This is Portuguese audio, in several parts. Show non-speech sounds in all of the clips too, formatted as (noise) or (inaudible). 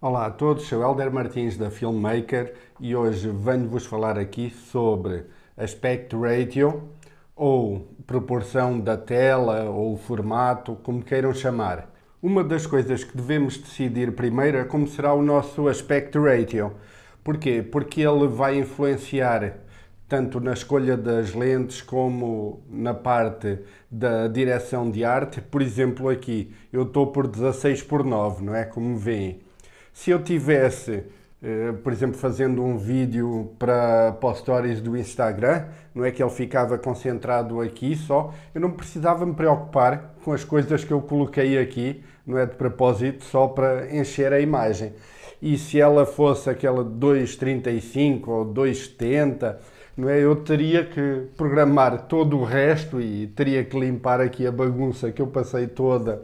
Olá a todos, sou Helder Martins da Filmmaker e hoje venho-vos falar aqui sobre aspect ratio ou proporção da tela ou formato, como queiram chamar. Uma das coisas que devemos decidir primeiro é como será o nosso aspect ratio. Porquê? Porque ele vai influenciar tanto na escolha das lentes como na parte da direção de arte. Por exemplo, aqui eu estou por 16 por 9, não é? Como veem se eu tivesse, eh, por exemplo, fazendo um vídeo para, para stories do Instagram, não é que ele ficava concentrado aqui só, eu não precisava me preocupar com as coisas que eu coloquei aqui, não é de propósito, só para encher a imagem. E se ela fosse aquela 2,35 ou 2,70, não é? eu teria que programar todo o resto e teria que limpar aqui a bagunça que eu passei toda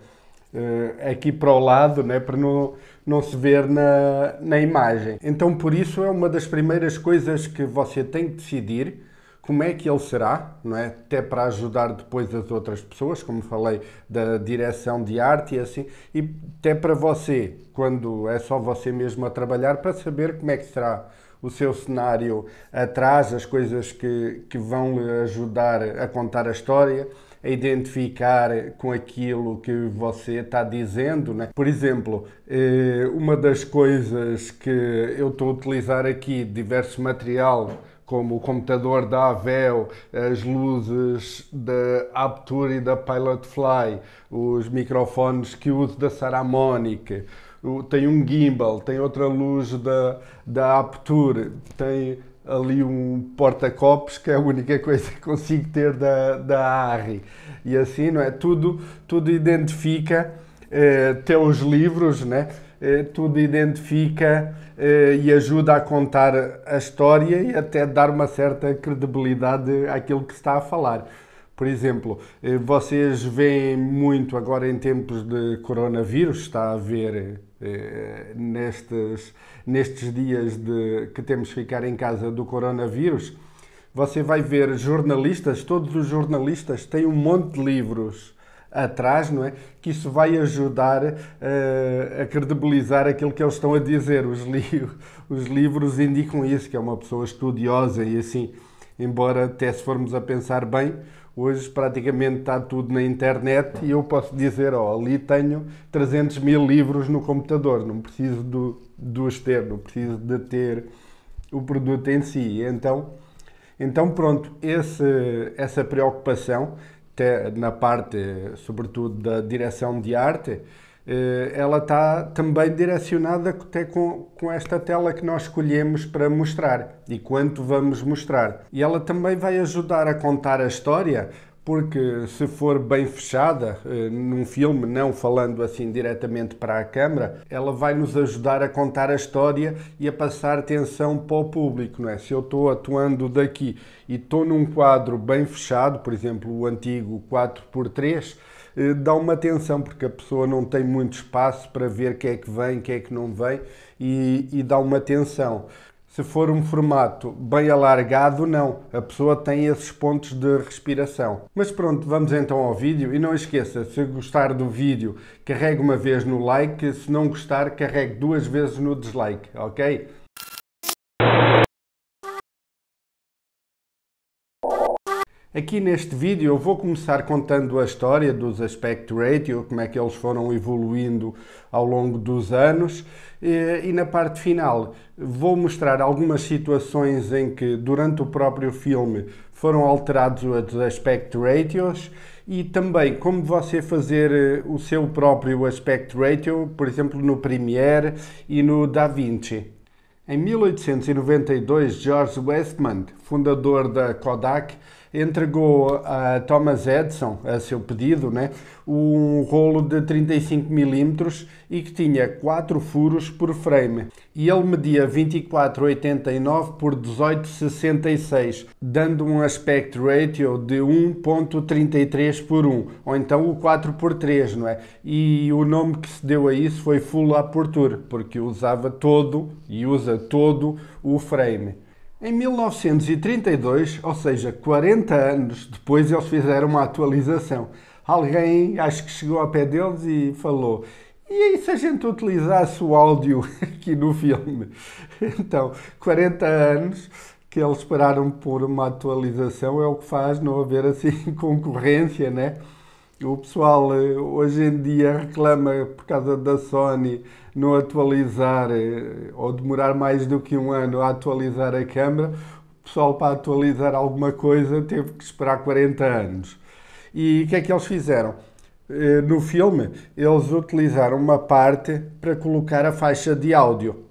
uh, aqui para o lado, né, para não, não se ver na, na imagem. Então, por isso, é uma das primeiras coisas que você tem que decidir como é que ele será, não é? Até para ajudar depois as outras pessoas, como falei, da direção de arte e assim, e até para você, quando é só você mesmo a trabalhar, para saber como é que será o seu cenário atrás, as coisas que, que vão lhe ajudar a contar a história a identificar com aquilo que você está dizendo. Né? Por exemplo, eh, uma das coisas que eu estou a utilizar aqui, diversos material como o computador da Avel, as luzes da Apture e da Pilotfly, os microfones que uso da Saramonic, tem um gimbal, tem outra luz da, da Aperture, tem ali um porta-copos que é a única coisa que consigo ter da, da Harry. E assim, não é? Tudo, tudo identifica eh, teus livros, né? Eh, tudo identifica eh, e ajuda a contar a história e até dar uma certa credibilidade àquilo que se está a falar. Por exemplo, eh, vocês veem muito agora em tempos de coronavírus, está a ver eh, nestes, nestes dias de, que temos que ficar em casa do coronavírus, você vai ver jornalistas, todos os jornalistas têm um monte de livros atrás, não é? Que isso vai ajudar uh, a credibilizar aquilo que eles estão a dizer. Os, li (laughs) os livros indicam isso, que é uma pessoa estudiosa e assim, embora até se formos a pensar bem, Hoje praticamente está tudo na internet e eu posso dizer, ó, oh, ali tenho 300 mil livros no computador, não preciso do, dos ter, não preciso de ter o produto em si. Então, então pronto, esse, essa preocupação na parte, sobretudo, da direção de arte, eh, ela está também direcionada até com, com esta tela que nós escolhemos para mostrar e quanto vamos mostrar. E ela também vai ajudar a contar a história, porque se for bem fechada, eh, num filme, não falando assim diretamente para a câmara, ela vai nos ajudar a contar a história e a passar atenção para o público, não é? Se eu estou atuando daqui e estou num quadro bem fechado, por exemplo, o antigo 4x3, eh, dá uma atenção, porque a pessoa não tem muito espaço para ver quem é que vem, quem é que não vem, e, e dá uma atenção. Se for um formato bem alargado, não. A pessoa tem esses pontos de respiração. Mas pronto, vamos então ao vídeo. E não esqueça, se gostar do vídeo, carregue uma vez no like. Se não gostar, carregue duas vezes no dislike, ok? Aqui neste vídeo eu vou começar contando a história dos aspect ratio, como é que eles foram evoluindo ao longo dos anos e, na parte final vou mostrar algumas situações em que durante o próprio filme foram alterados os aspect ratios e também como você fazer eh, o seu próprio aspect ratio, por exemplo no Premiere e no DaVinci. Em 1892, George Westman, fundador da Kodak, entregou a Thomas Edison, a seu pedido, né, um rolo de 35 mm e que tinha 4 furos por frame. E ele media 24,89 por 18,66, dando um aspect ratio de 1,33 por 1, ou então o 4 por 3, não é? E o nome que se deu a isso foi Full Aperture, porque usava todo e usa todo o frame. Em 1932, ou seja, 40 anos depois, eles fizeram uma atualização. Alguém, acho que chegou a pé deles e falou: e aí, se a gente utilizasse o áudio (laughs) aqui no filme? Então, 40 anos que eles pararam por uma atualização é o que faz não haver assim (laughs) concorrência, né? O pessoal eh, hoje em dia reclama por causa da Sony não atualizar eh, ou demorar mais do que um ano a atualizar a Câmara, o pessoal para atualizar alguma coisa teve que esperar 40 anos. E o que é que eles fizeram? Eh, no filme, eles utilizaram uma parte para colocar a faixa de áudio.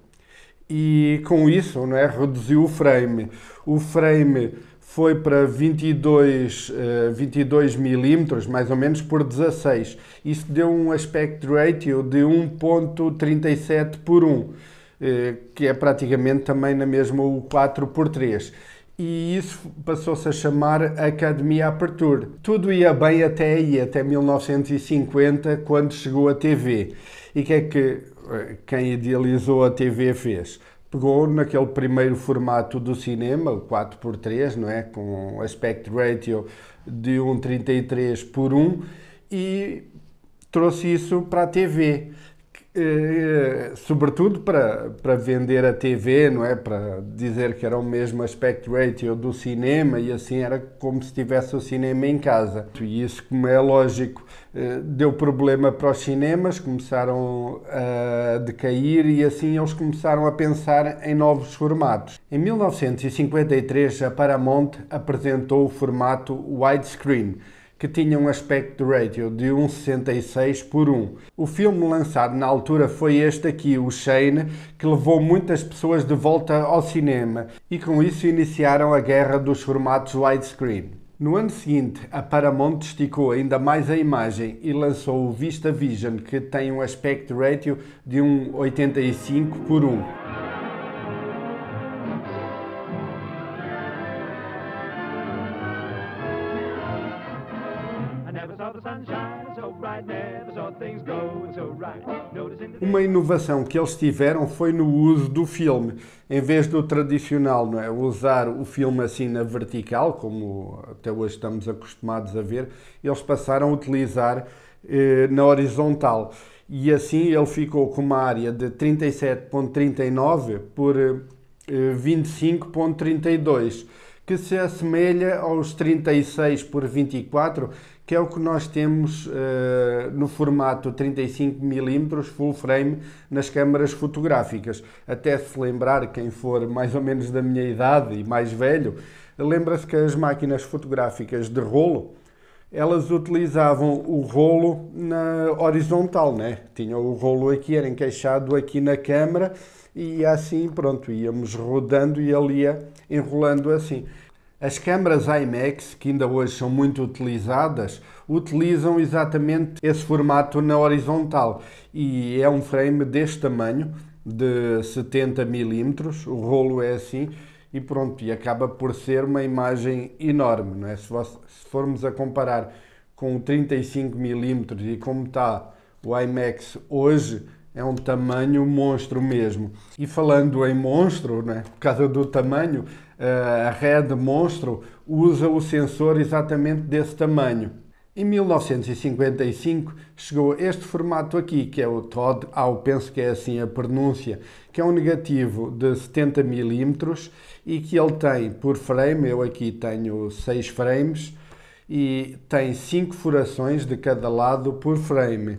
E com isso, não é, reduziu o frame. O frame foi para 22, uh, 22 milímetros, mais ou menos, por 16. Isso deu um aspect ratio de 1.37 por 1, uh, eh, que é praticamente também na mesma o 4 por 3 e isso passou-se a chamar Academia Aperture. Tudo ia bem até aí, até 1950, quando chegou a TV. E o que é que eh, quem idealizou a TV fez? pegou naquele primeiro formato do cinema, o 4x3, não é? Com aspect ratio de 1,33 por 1 e trouxe isso para a TV. Eh, sobretudo para, para vender a TV, não é? Para dizer que era o mesmo aspect ratio do cinema e assim era como se tivesse o cinema em casa. E isso, como é lógico, eh, deu problema para os cinemas, começaram a decair e assim eles começaram a pensar em novos formatos. Em 1953, a Paramount apresentou o formato widescreen que tinha um aspecto ratio de 1,66 por 1. O filme lançado na altura foi este aqui, o Shane, que levou muitas pessoas de volta ao cinema e com isso iniciaram a guerra dos formatos widescreen. No ano seguinte, a Paramount esticou ainda mais a imagem e lançou o Vista Vision, que tem um aspecto ratio de 1,85 por 1. uma inovação que eles tiveram foi no uso do filme. Em vez do tradicional, não é? Usar o filme assim na vertical, como até hoje estamos acostumados a ver, eles passaram a utilizar eh, na horizontal. E assim ele ficou com uma área de 37,39 por eh, 25,32, que se assemelha aos 36 por 24 que é o que nós temos uh, no formato 35mm full frame nas câmaras fotográficas. Até se lembrar, quem for mais ou menos da minha idade e mais velho, lembra-se que as máquinas fotográficas de rolo, elas utilizavam o rolo na horizontal, né? Tinham o rolo aqui, era encaixado aqui na câmara e assim, pronto, íamos rodando e ali ia enrolando assim. As câmaras IMAX, que ainda hoje são muito utilizadas, utilizam exatamente esse formato na horizontal e é um frame deste tamanho, de 70 milímetros, o rolo é assim e pronto, e acaba por ser uma imagem enorme, não é? Se, vos, se formos a comparar com o 35 milímetros e como está o IMAX hoje, é um tamanho monstro mesmo. E falando em monstro, né, por causa do tamanho, eh, a Red Monstro usa o sensor exatamente desse tamanho. Em 1955 chegou este formato aqui, que é o Todd ao penso que é assim a pronúncia, que é um negativo de 70 mm e que ele tem por frame, eu aqui tenho 6 frames, e tem 5 furações de cada lado por frame.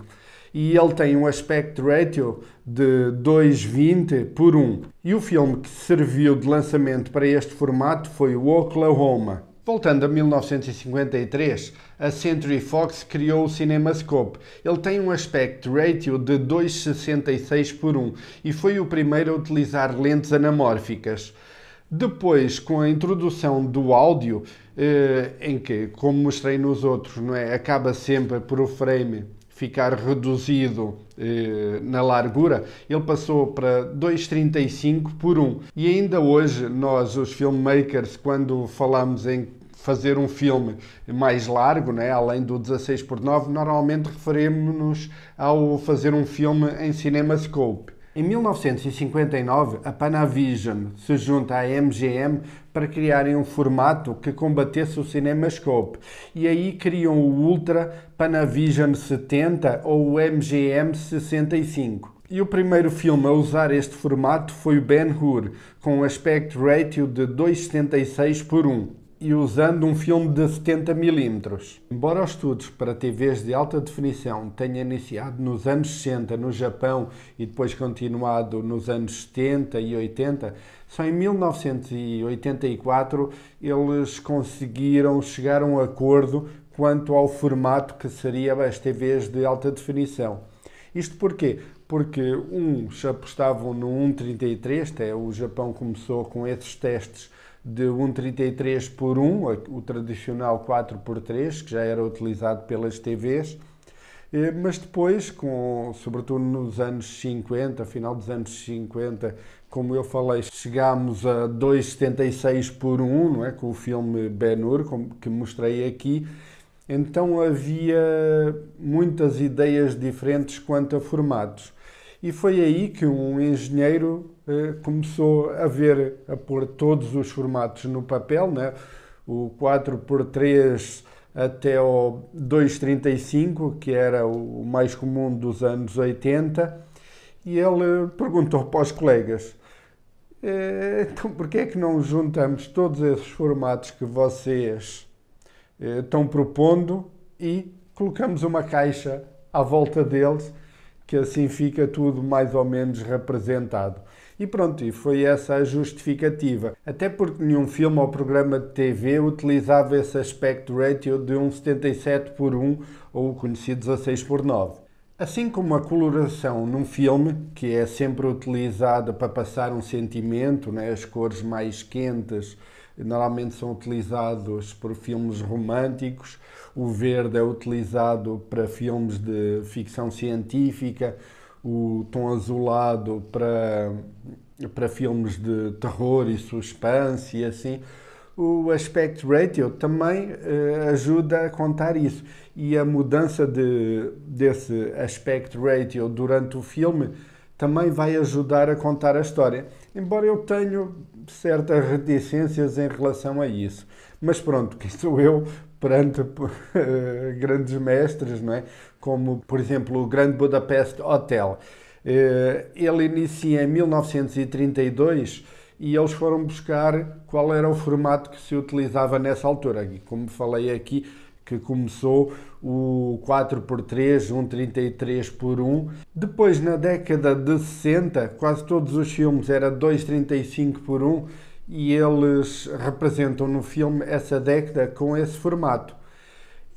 E ele tem um aspect ratio de 2,20 por 1. E o filme que serviu de lançamento para este formato foi o Oklahoma. Voltando a 1953, a Century Fox criou o CinemaScope. Ele tem um aspecto ratio de 2,66 por 1 e foi o primeiro a utilizar lentes anamórficas. Depois, com a introdução do áudio, eh, em que, como mostrei nos outros, não é, acaba sempre por o frame ficar reduzido eh, na largura, ele passou para 2,35 por 1. E ainda hoje, nós, os filmmakers, quando falamos em fazer um filme mais largo, né, além do 16 por 9, normalmente referimos-nos ao fazer um filme em CinemaScope. Em 1959, a Panavision se junta à MGM para criarem um formato que combatesse o CinemaScope e aí criam o Ultra Panavision 70 ou o MGM 65. E o primeiro filme a usar este formato foi o Ben Hur, com um aspect ratio de 2,76 por 1 e usando um filme de 70mm. Embora os estudos para TVs de alta definição tenham iniciado nos anos 60 no Japão e depois continuado nos anos 70 e 80, só em 1984 eles conseguiram chegar a um acordo quanto ao formato que seria as TVs de alta definição. Isto porquê? Porque uns apostavam no 1.33, até o Japão começou com esses testes de 1,33 x 1, o tradicional 4 por 3, que já era utilizado pelas TVs, eh, mas depois, com, sobretudo nos anos 50, final dos anos 50, como eu falei, chegámos a 2,76 por 1, não é? com o filme Ben-Hur, que mostrei aqui, então havia muitas ideias diferentes quanto a formatos. E foi aí que um engenheiro eh, começou a ver, a pôr todos os formatos no papel, né? o 4x3 até o 235, que era o mais comum dos anos 80, e ele perguntou para os colegas, eh, então porquê é que não juntamos todos esses formatos que vocês eh, estão propondo e colocamos uma caixa à volta deles que assim fica tudo mais ou menos representado. E pronto, e foi essa a justificativa. Até porque nenhum filme ou programa de TV utilizava esse aspect ratio de 1,77 por 1 ou o conhecido 16 por 9. Assim como a coloração num filme, que é sempre utilizada para passar um sentimento, né, as cores mais quentes normalmente são utilizados por filmes românticos, o verde é utilizado para filmes de ficção científica, o tom azulado para, para filmes de terror e suspense e assim. O aspect ratio também eh, ajuda a contar isso. E a mudança de, desse aspect ratio durante o filme também vai ajudar a contar a história. Embora eu tenho certas reticências em relação a isso. Mas pronto, (laughs) quem sou eu perante eh, grandes mestres, não é? como por exemplo o Grande Budapest Hotel. Eh, ele inicia em 1932 e eles foram buscar qual era o formato que se utilizava nessa altura. E como falei aqui, que começou o 4x3, um 33x1. Depois, na década de 60, quase todos os filmes era 2,35x1 e eles representam no filme essa década com esse formato.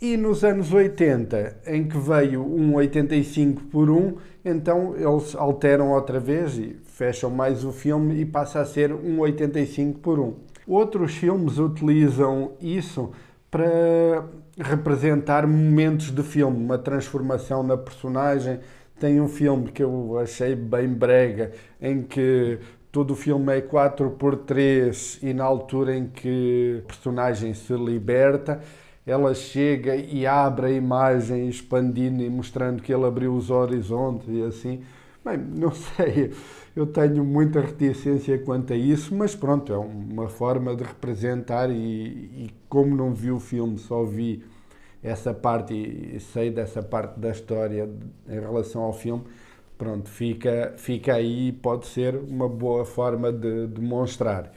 E nos anos 80, em que veio um 85 x 1, então eles alteram outra vez e fecham mais o filme e passa a ser um 85 x 1. Outros filmes utilizam isso para representar momentos de filme, uma transformação na personagem. Tem um filme que eu achei bem brega, em que todo o filme é 4 por 3 e na altura em que a personagem se liberta, ela chega e abre a imagem expandindo e mostrando que ele abriu os horizontes e assim. Bem, não (laughs) sei eu tenho muita reticência quanto a isso, mas pronto, é uma forma de representar e, e como não vi o filme, só vi essa parte e sei dessa parte da história em relação ao filme, pronto, fica, fica aí e pode ser uma boa forma de demonstrar.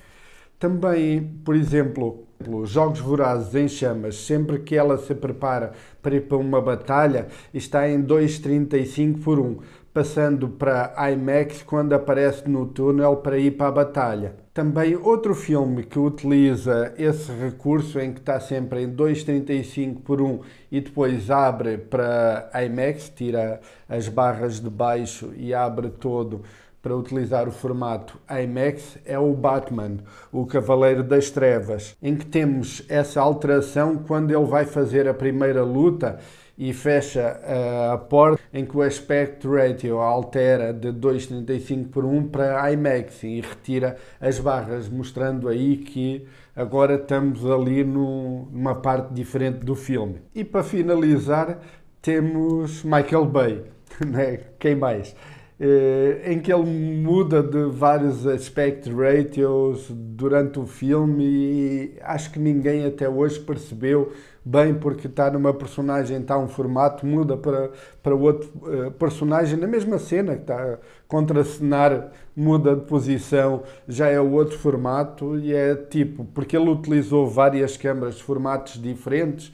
Também, por exemplo, Jogos Vorazes em Chamas, sempre que ela se prepara para ir para uma batalha, está em 2,35 por 1 passando para IMAX quando aparece no túnel para ir para a batalha. Também outro filme que utiliza esse recurso em que está sempre em 2.35 por 1 e depois abre para IMAX, tira as barras de baixo e abre todo para utilizar o formato IMAX é o Batman, o Cavaleiro das Trevas, em que temos essa alteração quando ele vai fazer a primeira luta e fecha eh, a porta em que o aspect ratio altera de 2.35 por 1 para IMAX e retira as barras, mostrando aí que agora estamos ali no, numa parte diferente do filme. E para finalizar, temos Michael Bay, (laughs) né? quem mais? Eh, em que ele muda de vários aspect ratios durante o filme e acho que ninguém até hoje percebeu bem porque está numa personagem, está um formato, muda para, para outro eh, personagem na mesma cena que está contra cenar muda de posição, já é outro formato e é tipo, porque ele utilizou várias câmaras de formatos diferentes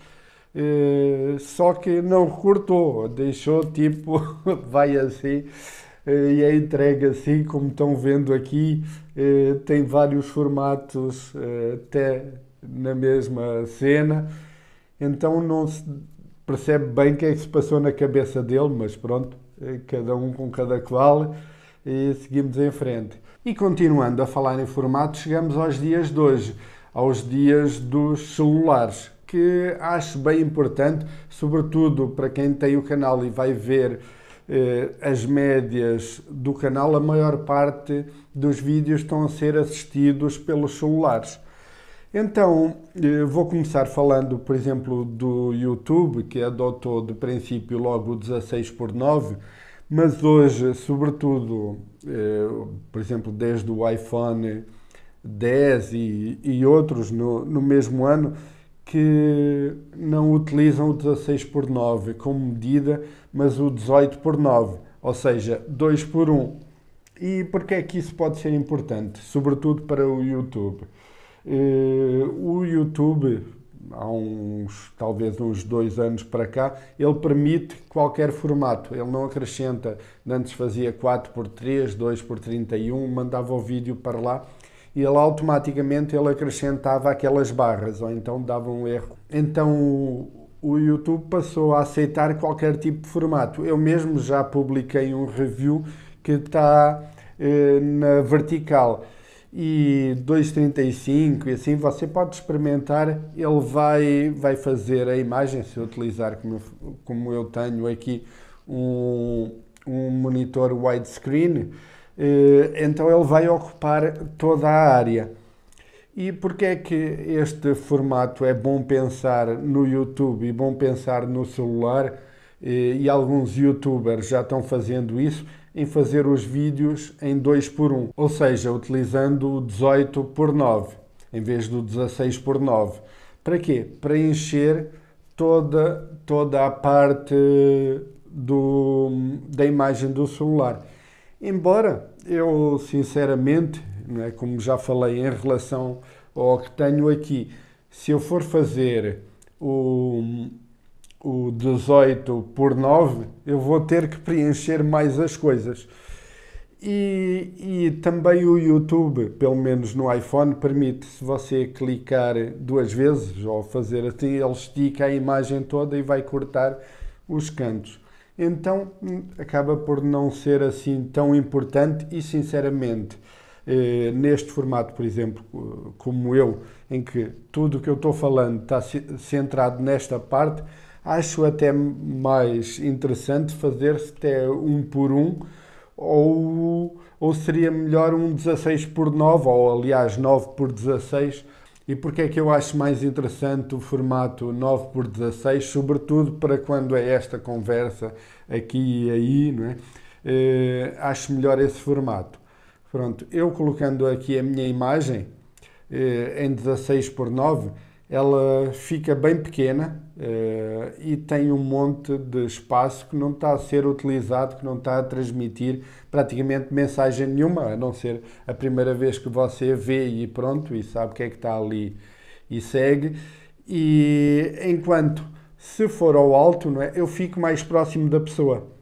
eh, só que não cortou, deixou tipo, (laughs) vai assim. Eh, e é entregue assim, como estão vendo aqui, eh, tem vários formatos eh, até na mesma cena, então não se percebe bem o que é que se passou na cabeça dele, mas pronto, cada um com cada qual e seguimos em frente. E continuando a falar em formato, chegamos aos dias de hoje, aos dias dos celulares, que acho bem importante, sobretudo para quem tem o canal e vai ver eh, as médias do canal, a maior parte dos vídeos estão a ser assistidos pelos celulares. Então, eh, vou começar falando, por exemplo, do YouTube, que adotou de princípio logo o 16 por 9, mas hoje, sobretudo, eh, por exemplo, desde o iPhone 10 e, e outros no, no mesmo ano, que não utilizam o 16 por 9 como medida mas o 18 por 9, ou seja, 2 por 1. E porquê é que isso pode ser importante? Sobretudo para o YouTube. Eh, o YouTube, há uns, talvez uns dois anos para cá, ele permite qualquer formato, ele não acrescenta. Antes fazia 4 por 3, 2 por 31, mandava o vídeo para lá e ele automaticamente ele acrescentava aquelas barras, ou então dava um erro. Então o YouTube passou a aceitar qualquer tipo de formato. Eu mesmo já publiquei um review que está eh, na vertical e 2.35 e assim você pode experimentar. Ele vai, vai fazer a imagem, se eu utilizar como, como eu tenho aqui um, um monitor widescreen, eh, então ele vai ocupar toda a área. E porquê é que este formato é bom pensar no YouTube e bom pensar no celular? E, e alguns youtubers já estão fazendo isso, em fazer os vídeos em 2 por 1 ou seja, utilizando o 18 por 9 em vez do 16 por 9 Para quê? Para encher toda, toda a parte do, da imagem do celular. Embora eu, sinceramente, não é? como já falei, em relação ao que tenho aqui. Se eu for fazer o, o 18 por 9, eu vou ter que preencher mais as coisas. E, e, também o YouTube, pelo menos no iPhone, permite, se você clicar duas vezes ou fazer assim, ele estica a imagem toda e vai cortar os cantos. Então hum, acaba por não ser assim tão importante e, sinceramente, eh, neste formato, por exemplo, como eu, em que tudo o que eu estou falando está centrado nesta parte, acho até mais interessante fazer-se até um por um, ou, ou seria melhor um 16 por 9, ou aliás 9 por 16. E porque é que eu acho mais interessante o formato 9 por 16, sobretudo para quando é esta conversa aqui e aí, não é? Eh, acho melhor esse formato. Pronto, eu colocando aqui a minha imagem eh, em 16 por 9, ela fica bem pequena eh, e tem um monte de espaço que não está a ser utilizado, que não está a transmitir praticamente mensagem nenhuma, a não ser a primeira vez que você vê e pronto, e sabe o que é que está ali e segue. E enquanto se for ao alto, não é, eu fico mais próximo da pessoa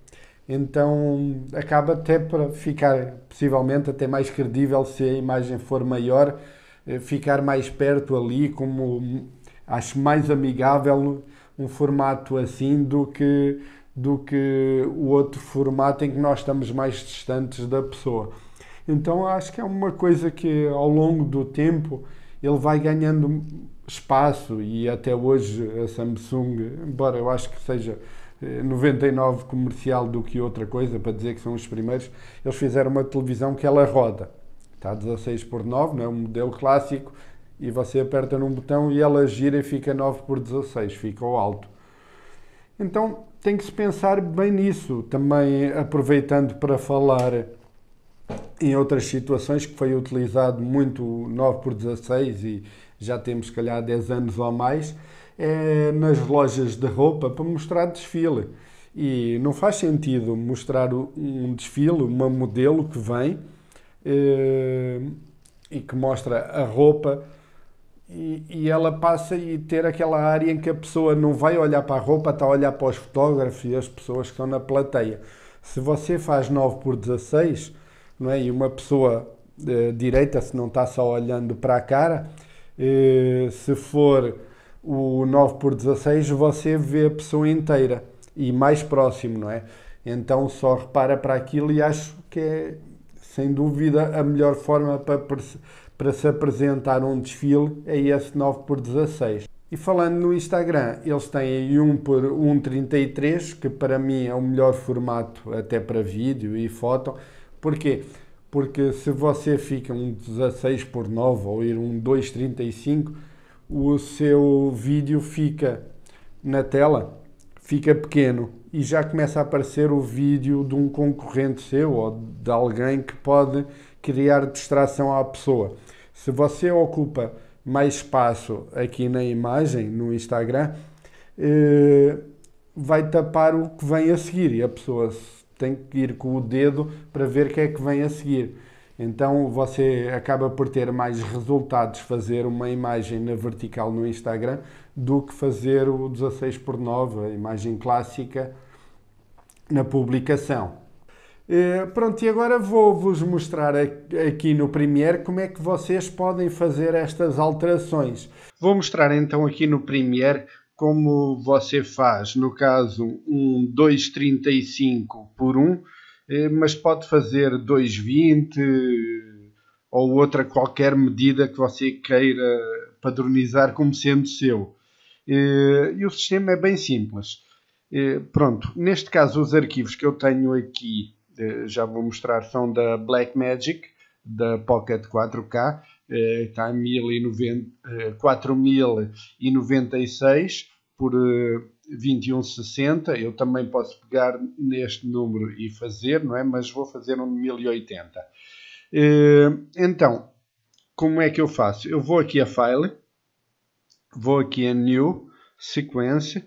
então acaba até para ficar possivelmente até mais credível se a imagem for maior, eh, ficar mais perto ali, como hum, acho mais amigável um formato assim do que do que o outro formato em que nós estamos mais distantes da pessoa. Então acho que é uma coisa que ao longo do tempo ele vai ganhando espaço e até hoje a Samsung, embora eu acho que seja 99 eh, comercial do que outra coisa, para dizer que são os primeiros, eles fizeram uma televisão que ela roda. Está 16 por 9, não é um modelo clássico, e você aperta num botão e ela gira e fica 9 por 16, fica ao alto. Então tem que se pensar bem nisso, também aproveitando para falar em outras situações que foi utilizado muito 9 por 16 e já temos se calhar 10 anos ou mais é, nas lojas de roupa para mostrar desfile. E não faz sentido mostrar um desfile, uma modelo que vem é, e que mostra a roupa e, e, ela passa e ter aquela área em que a pessoa não vai olhar para a roupa, está a olhar para os fotógrafos e as pessoas que estão na plateia. Se você faz 9 por 16 não é? e uma pessoa eh, direita, se não está só olhando para a cara, eh, se for o 9 por 16 você vê a pessoa inteira e mais próximo, não é? Então só repara para aquilo e acho que é sem dúvida a melhor forma para, para se apresentar um desfile é esse 9 por 16. E falando no Instagram, eles têm aí 1 por 1,33, que para mim é o melhor formato até para vídeo e foto. Porquê? Porque se você fica um 16 por 9 ou ir um 2,35 o seu vídeo fica na tela, fica pequeno e já começa a aparecer o vídeo de um concorrente seu ou de alguém que pode criar distração à pessoa. Se você ocupa mais espaço aqui na imagem, no Instagram, eh, vai tapar o que vem a seguir e a pessoa tem que ir com o dedo para ver o que é que vem a seguir. Então você acaba por ter mais resultados fazer uma imagem na vertical no Instagram do que fazer o 16 por 9, a imagem clássica na publicação. Eh, pronto, e agora vou-vos mostrar aqui no Premiere como é que vocês podem fazer estas alterações. Vou mostrar então aqui no Premiere como você faz, no caso, um 235 por 1 eh, mas pode fazer 2,20 ou outra qualquer medida que você queira padronizar como sendo seu. Eh, e o sistema é bem simples. Eh, pronto, neste caso, os arquivos que eu tenho aqui, já vou mostrar, são da Blackmagic, da Pocket 4K, está em 4096 por 2160, eu também posso pegar neste número e fazer, não é? Mas vou fazer um 1080. Eh, então, como é que eu faço? Eu vou aqui a File, vou aqui a New, Sequence,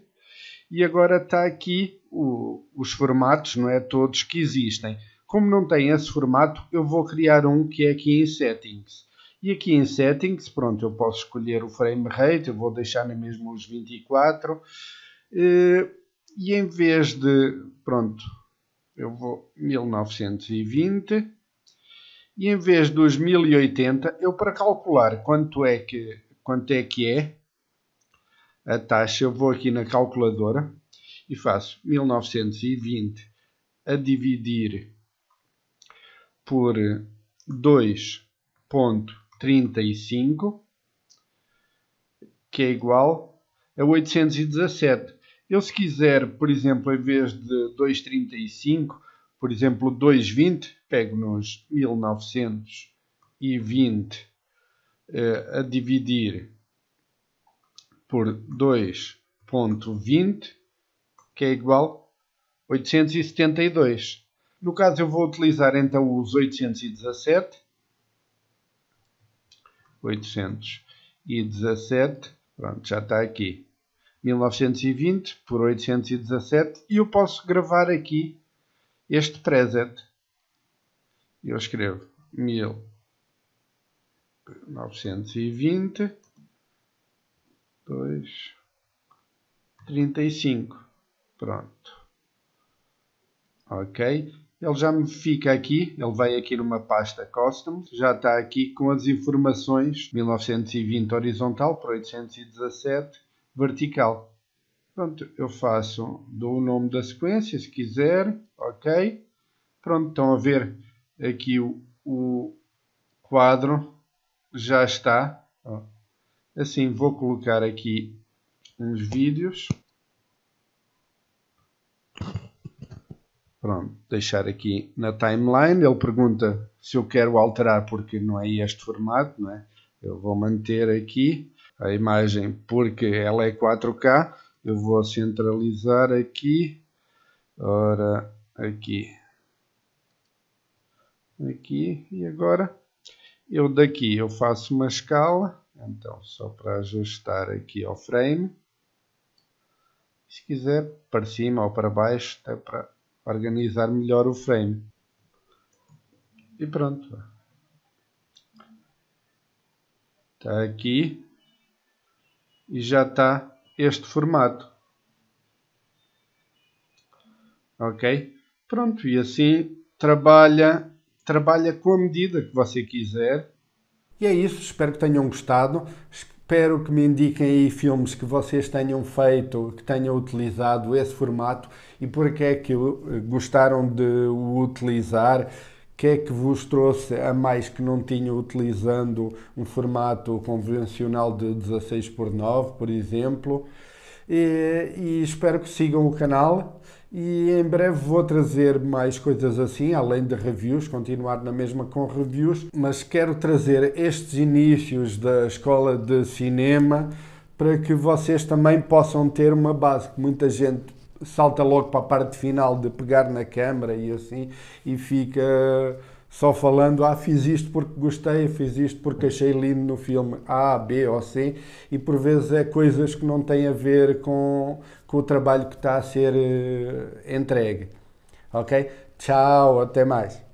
e agora está aqui o, os formatos, não é? Todos que existem. Como não tem esse formato, eu vou criar um que é aqui em Settings. E aqui em Settings, pronto, eu posso escolher o frame rate, eu vou deixar mesmo mesma os 24, eh, e em vez de, pronto, eu vou 1920 e em vez dos 1080, eu para calcular quanto é que, quanto é, que é a taxa, eu vou aqui na calculadora e faço 1920 a dividir por 2.35 que é igual a 817. Eu se quiser, por exemplo, em vez de 235, por exemplo, 220, pego nos 1920 eh, a dividir por 2.20, que é igual a 872. No caso, eu vou utilizar então os 817. 817, pronto, já está aqui. 1920 por 817 e eu posso gravar aqui este preset. Eu escrevo 1920 2 35. Pronto. Ok. Ele já me fica aqui, ele vai aqui numa pasta custom já está aqui com as informações 1920 horizontal por 817 vertical. Pronto, eu faço, dou o nome da sequência, se quiser, ok. Pronto, estão a ver aqui o, o quadro, já está. Assim, vou colocar aqui uns vídeos. Pronto, deixar aqui na timeline. Ele pergunta se eu quero alterar porque não é este formato, não é? Eu vou manter aqui a imagem porque ela é 4K. Eu vou centralizar aqui. Ora, aqui. Aqui e agora eu daqui eu faço uma escala, então só para ajustar aqui ao frame. Se quiser para cima ou para baixo, até para organizar melhor o frame. E pronto. Está aqui e já está este formato. Ok? Pronto, e assim trabalha, trabalha com a medida que você quiser. E é isso, espero que tenham gostado. Espero que me indiquem aí filmes que vocês tenham feito, que tenham utilizado esse formato e porque é que eh, gostaram de o utilizar que é que vos trouxe a mais que não tinha utilizando um formato convencional de 16 por 9 por exemplo. E, e, espero que sigam o canal e em breve vou trazer mais coisas assim, além de reviews, continuar na mesma com reviews, mas quero trazer estes inícios da escola de cinema para que vocês também possam ter uma base que muita gente salta logo para a parte final de pegar na câmara e assim, e fica só falando, ah, fiz isto porque gostei, fiz isto porque achei lindo no filme A, B ou C, e por vezes é coisas que não têm a ver com, com o trabalho que está a ser eh, entregue. Ok? Tchau, até mais.